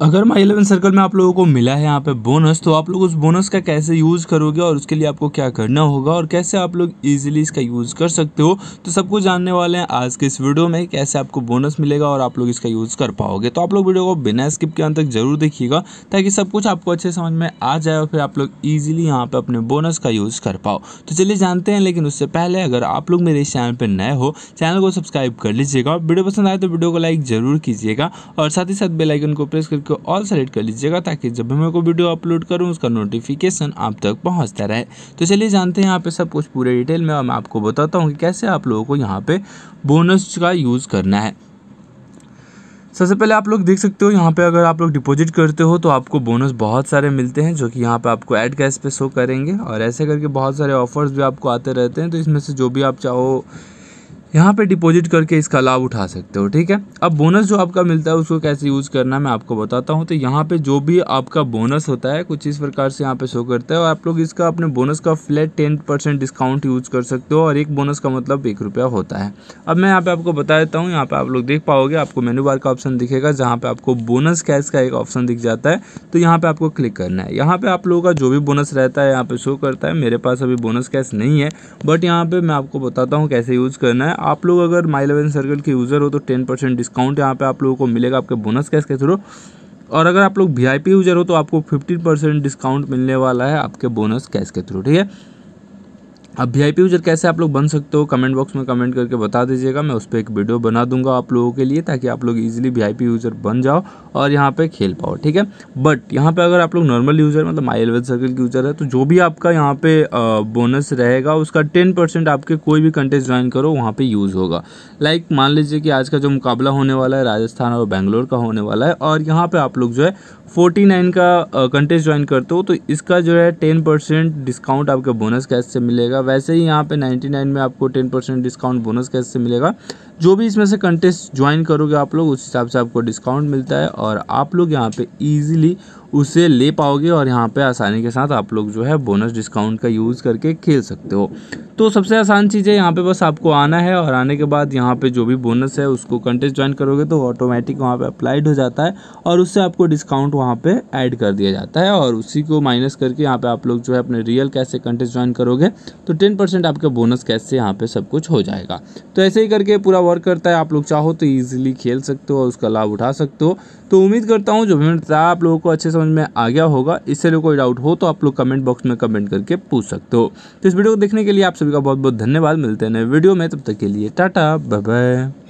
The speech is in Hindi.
अगर माई इलेवन सर्कल में आप लोगों को मिला है यहाँ पे बोनस तो आप लोग उस बोनस का कैसे यूज़ करोगे और उसके लिए आपको क्या करना होगा और कैसे आप लोग इजीली इसका यूज़ कर सकते हो तो सब कुछ जानने वाले हैं आज के इस वीडियो में कैसे आपको बोनस मिलेगा और आप लोग इसका यूज़ कर पाओगे तो आप लोग वीडियो को बिना स्किप के अंत तक जरूर देखिएगा ताकि सब कुछ आपको अच्छे समझ में आ जाए और फिर आप लोग ईजिली यहाँ पर अपने बोनस का यूज़ कर पाओ तो चलिए जानते हैं लेकिन उससे पहले अगर आप लोग मेरे इस चैनल पर नए हो चैनल को सब्सक्राइब कर लीजिएगा वीडियो पसंद आए तो वीडियो को लाइक ज़रूर कीजिएगा और साथ ही साथ बेलाइकन को प्रेस कर सब्सक्राइब को ऑल सेलेक्ट कर लीजिएगा ताकि जब भी मैं कोई वीडियो अपलोड करूँ उसका नोटिफिकेशन आप तक पहुँचता रहे तो चलिए जानते हैं यहाँ पर सब कुछ पूरे डिटेल में और मैं आपको बताता हूँ कि कैसे आप लोगों को यहाँ पर बोनस का यूज़ करना है सबसे पहले आप लोग देख सकते हो यहाँ पे अगर आप लोग डिपॉजिट करते हो तो आपको बोनस बहुत सारे मिलते हैं जो कि यहाँ पे आपको ऐड कैश पे शो करेंगे और ऐसे करके बहुत सारे ऑफर्स भी आपको आते रहते हैं तो इसमें से जो भी आप चाहो यहाँ पे डिपॉजिट करके इसका लाभ उठा सकते हो ठीक है अब बोनस जो आपका मिलता है उसको कैसे यूज़ करना है मैं आपको बताता हूँ तो यहाँ पे जो भी आपका बोनस होता है कुछ इस प्रकार से यहाँ पे शो करता है और आप लोग इसका अपने बोनस का flat ten percent discount use कर सकते हो और एक बोनस का मतलब एक रुपया होता है अब मैं यहाँ पर आपको बता देता हूँ यहाँ पर आप लोग देख पाओगे आपको मेनू बार का ऑप्शन दिखेगा जहाँ पर आपको बोनस कैश का एक ऑप्शन दिख जाता है तो यहाँ पर आपको क्लिक करना है यहाँ पर आप लोगों का जो भी बोनस रहता है यहाँ पर शो करता है मेरे पास अभी बोनस कैश नहीं है बट यहाँ पर मैं आपको बताता हूँ कैसे यूज़ करना है आप लोग अगर माई इलेवन सर्कल के यूज़र हो तो टेन परसेंट डिस्काउंट यहाँ पे आप लोगों को मिलेगा आपके बोनस कैश के थ्रू और अगर आप लोग वी आई पी यूजर हो तो आपको फिफ्टी परसेंट डिस्काउंट मिलने वाला है आपके बोनस कैश के थ्रू ठीक है अब वी आई यूज़र कैसे आप लोग बन सकते हो कमेंट बॉक्स में कमेंट करके बता दीजिएगा मैं उस पर एक वीडियो बना दूंगा आप लोगों के लिए ताकि आप लोग इजीली वी यूज़र बन जाओ और यहाँ पे खेल पाओ ठीक है बट यहाँ पे अगर आप लोग नॉर्मल यूज़र मतलब माई एलवेज सर्कल के यूज़र है तो जो भी आपका यहाँ पे बोनस रहेगा उसका टेन परसेंट आपके कोई भी कंटेस्ट ज्वाइन करो वहाँ पर यूज़ होगा लाइक मान लीजिए कि आज का जो मुकाबला होने वाला है राजस्थान और बेंगलोर का होने वाला है और यहाँ पर आप लोग जो है फोर्टी नाइन का कंटेस्ट ज्वाइन करते हो तो इसका जो है टेन परसेंट डिस्काउंट आपका बोनस कैश से मिलेगा वैसे ही यहाँ पे नाइन्टी नाइन में आपको ten percent discount bonus cash से मिलेगा जो भी इसमें से कंटेस्ट ज्वाइन करोगे आप लोग उस हिसाब से आपको डिस्काउंट मिलता है और आप लोग यहाँ पे ईजिली उसे ले पाओगे और यहाँ पे आसानी के साथ आप लोग जो है बोनस डिस्काउंट का यूज़ करके खेल सकते हो तो सबसे आसान चीज़ है यहाँ पे बस आपको आना है और आने के बाद यहाँ पे जो भी बोनस है उसको कंटेस्ट ज्वाइन करोगे तो ऑटोमेटिक वहाँ पे अप्लाइड हो जाता है और उससे आपको डिस्काउंट वहाँ पे ऐड कर दिया जाता है और उसी को माइनस करके यहाँ पे आप लोग जो है अपने रियल कैश से कंटेस्ट ज्वाइन करोगे तो टेन परसेंट आपके बोनस कैश से यहाँ पे सब कुछ हो जाएगा तो ऐसे ही करके पूरा वर्क करता है आप लोग चाहो तो ईजिली खेल सकते हो और उसका लाभ उठा सकते हो तो उम्मीद करता हूँ जो भी बताया आप लोगों को अच्छे समझ में आ गया होगा इससे लोग कोई डाउट हो तो आप लोग कमेंट बॉक्स में कमेंट करके पूछ सकते हो तो इस वीडियो को देखने के लिए आप सभी का बहुत बहुत धन्यवाद मिलते हैं वीडियो में तब तक के लिए टाटा बाय बाय